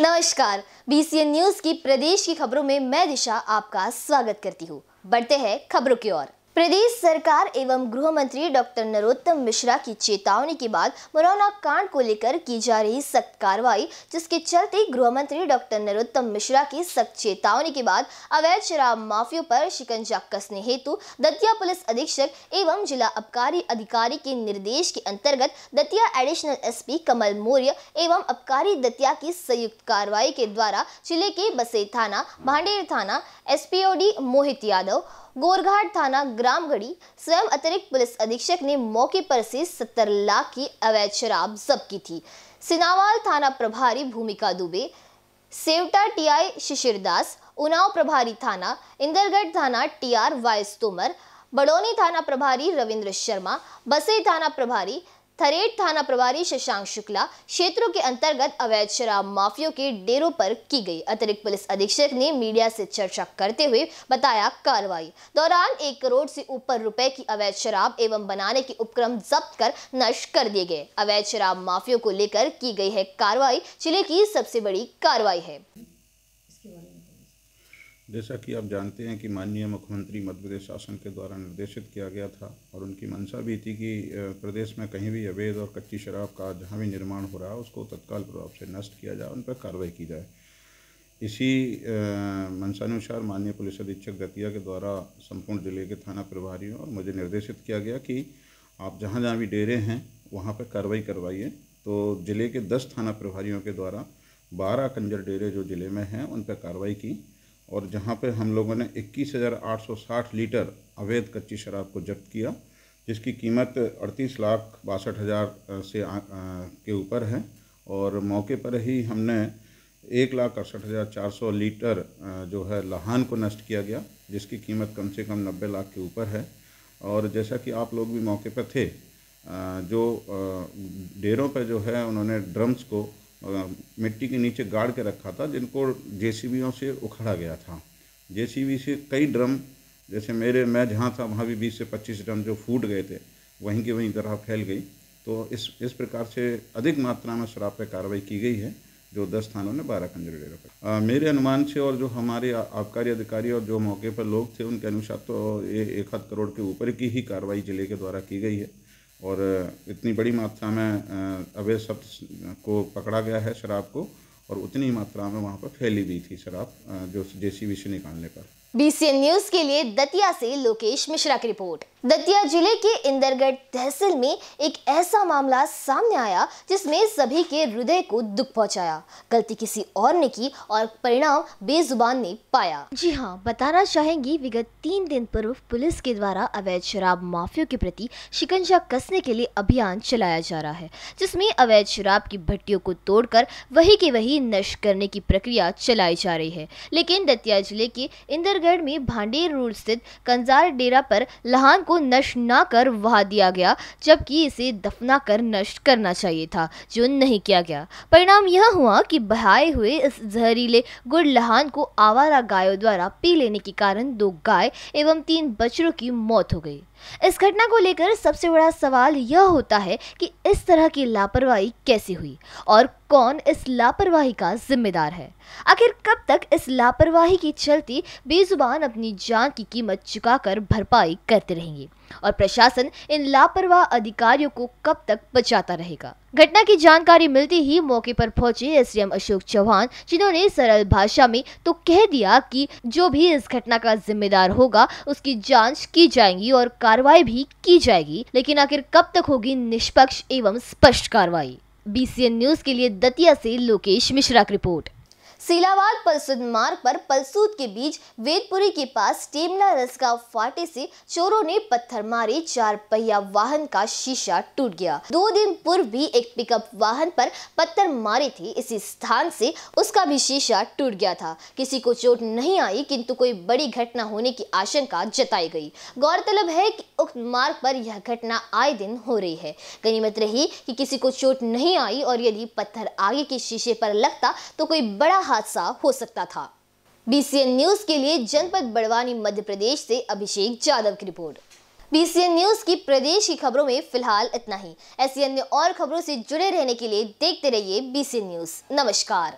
नमस्कार BCN news की प्रदेश की खबरों में मैं दिशा आपका स्वागत करती हूँ बढ़ते हैं खबरों की ओर प्रदेश सरकार एवं गृह मंत्री डॉक्टर नरोत्तम मिश्रा की चेतावनी के बाद मुरौना कांड को लेकर की जा रही सख्त कार्रवाई जिसके चलते गृह मंत्री डॉक्टर नरोत्तम मिश्रा की सख्त चेतावनी के बाद अवैध शराब माफियों पर शिकंजा कसने हेतु दतिया पुलिस अधीक्षक एवं जिला आबकारी अधिकारी के निर्देश के अंतर्गत दतिया एडिशनल एस कमल मौर्य एवं आबकारी दतिया की संयुक्त कार्रवाई के द्वारा जिले के बसे थाना भांडेर थाना एस मोहित यादव गोरघाट थाना ग्रामगढ़ी स्वयं अतिरिक्त पुलिस अधीक्षक ने मौके पर से 70 लाख की अवैध शराब जब्त की थी सिनावाल थाना प्रभारी भूमिका दुबे सेवटा टीआई शिशिर दास उनाव प्रभारी थाना इंदरगढ़ थाना टीआर आर वायस तोमर बड़ौनी थाना प्रभारी रविंद्र शर्मा बसई थाना प्रभारी थरेड थाना प्रभारी शशांक शुक्ला क्षेत्रों के अंतर्गत अवैध शराब माफियों के डेरों पर की गई अतिरिक्त पुलिस अधीक्षक ने मीडिया से चर्चा करते हुए बताया कार्रवाई दौरान एक करोड़ से ऊपर रुपए की अवैध शराब एवं बनाने के उपक्रम जब्त कर नष्ट कर दिए गए अवैध शराब माफियों को लेकर की गई है कार्रवाई जिले की सबसे बड़ी कार्रवाई है जैसा कि आप जानते हैं कि माननीय मुख्यमंत्री मध्य प्रदेश शासन के द्वारा निर्देशित किया गया था और उनकी मंशा भी थी कि प्रदेश में कहीं भी अवैध और कच्ची शराब का जहाँ भी निर्माण हो रहा है उसको तत्काल प्रभाव से नष्ट किया जाए उन पर कार्रवाई की जाए इसी मंशानुसार माननीय पुलिस अधीक्षक दतिया के द्वारा संपूर्ण जिले के थाना प्रभारियों और मुझे निर्देशित किया गया कि आप जहाँ जहाँ भी डेरे हैं वहाँ पर कार्रवाई करवाइए तो जिले के दस थाना प्रभारियों के द्वारा बारह कंजर डेरे जो जिले में हैं उन पर कार्रवाई की और जहाँ पे हम लोगों ने 21,860 लीटर अवैध कच्ची शराब को जब्त किया जिसकी कीमत अड़तीस लाख बासठ हज़ार से आ, आ, के ऊपर है और मौके पर ही हमने एक लाख अड़सठ हज़ार चार सौ लीटर जो है लहान को नष्ट किया गया जिसकी कीमत कम से कम नब्बे लाख के ऊपर है और जैसा कि आप लोग भी मौके पर थे जो डेरों पर जो है उन्होंने ड्रम्स को मिट्टी के नीचे गाड़ के रखा था जिनको जेसीबीयों से उखाड़ा गया था जेसीबी से कई ड्रम जैसे मेरे मैं जहाँ था वहाँ भी बीस से पच्चीस ड्रम जो फूट गए थे वहीं की वहीं तरह फैल गई तो इस इस प्रकार से अधिक मात्रा में शराब पर कार्रवाई की गई है जो दस थानों ने बारह कंजर रखा मेरे अनुमान से और जो हमारे आबकारी अधिकारी और जो मौके पर लोग थे उनके अनुसार तो ये एक हद करोड़ के ऊपर की ही कार्रवाई जिले के द्वारा की गई है और इतनी बड़ी मात्रा में अवैध शब्द को पकड़ा गया है शराब को और उतनी मात्रा में वहाँ पर फैली भी थी शराब जो जे सी से निकालने पर बीसीएन न्यूज के लिए दतिया से लोकेश मिश्रा की रिपोर्ट दतिया जिले के इंदरगढ़ तहसील में एक ऐसा मामला सामने आया जिसमें सभी के हृदय को दुख पहुंचाया गलती किसी और ने की और परिणाम बेजुबान ने पाया जी हाँ बताना चाहेंगी विगत तीन दिन पूर्व पुलिस के द्वारा अवैध शराब माफियों के प्रति शिकंजा कसने के लिए अभियान चलाया जा रहा है जिसमे अवैध शराब की भट्टियों को तोड़कर वही के वही नष्ट करने की प्रक्रिया चलाई जा रही है लेकिन दतिया जिले के इंदरगढ़ चंडीगढ़ में भांडेर रोड स्थित कंजार डेरा पर लहान को नष्ट न कर वहा दिया गया जबकि इसे दफना कर नष्ट करना चाहिए था जो नहीं किया गया परिणाम यह हुआ कि बहाए हुए इस जहरीले गुड़ लहान को आवारा गायों द्वारा पी लेने के कारण दो गाय एवं तीन बच्चों की मौत हो गई इस घटना को लेकर सबसे बड़ा सवाल यह होता है कि इस तरह की लापरवाही कैसे हुई और कौन इस लापरवाही का जिम्मेदार है आखिर कब तक इस लापरवाही की चलती बेजुबान अपनी जान की कीमत चुकाकर भरपाई करते रहेंगे और प्रशासन इन लापरवाह अधिकारियों को कब तक बचाता रहेगा घटना की जानकारी मिलती ही मौके पर पहुंचे एसडीएम अशोक चौहान जिन्होंने सरल भाषा में तो कह दिया कि जो भी इस घटना का जिम्मेदार होगा उसकी जांच की जाएगी और कार्रवाई भी की जाएगी लेकिन आखिर कब तक होगी निष्पक्ष एवं स्पष्ट कार्रवाई बीसीएन न्यूज के लिए दतिया से लोकेश मिश्रा की रिपोर्ट सिलावाद पलसुद मार्ग पर पलसूद के बीच वेदपुरी के पास टेमला रसगांव फाटे से चोरों ने पत्थर मारे चार पहिया वाहन का शीशा टूट गया दो दिन पूर्व भी एक पिकअप वाहन पर पत्थर मारे थे इसी स्थान से उसका भी शीशा टूट गया था किसी को चोट नहीं आई किंतु कोई बड़ी घटना होने की आशंका जताई गई गौरतलब है की उक्त मार्ग पर यह घटना आए दिन हो रही है गनीमत रही की कि किसी को चोट नहीं आई और यदि पत्थर आगे के शीशे पर लगता तो कोई बड़ा हादसा हो सकता था बीसीएन न्यूज के लिए जनपद बड़वानी मध्य प्रदेश से अभिषेक जादव की रिपोर्ट बीसीएन न्यूज की प्रदेश की खबरों में फिलहाल इतना ही ऐसी अन्य और खबरों से जुड़े रहने के लिए देखते रहिए बीसीएन न्यूज नमस्कार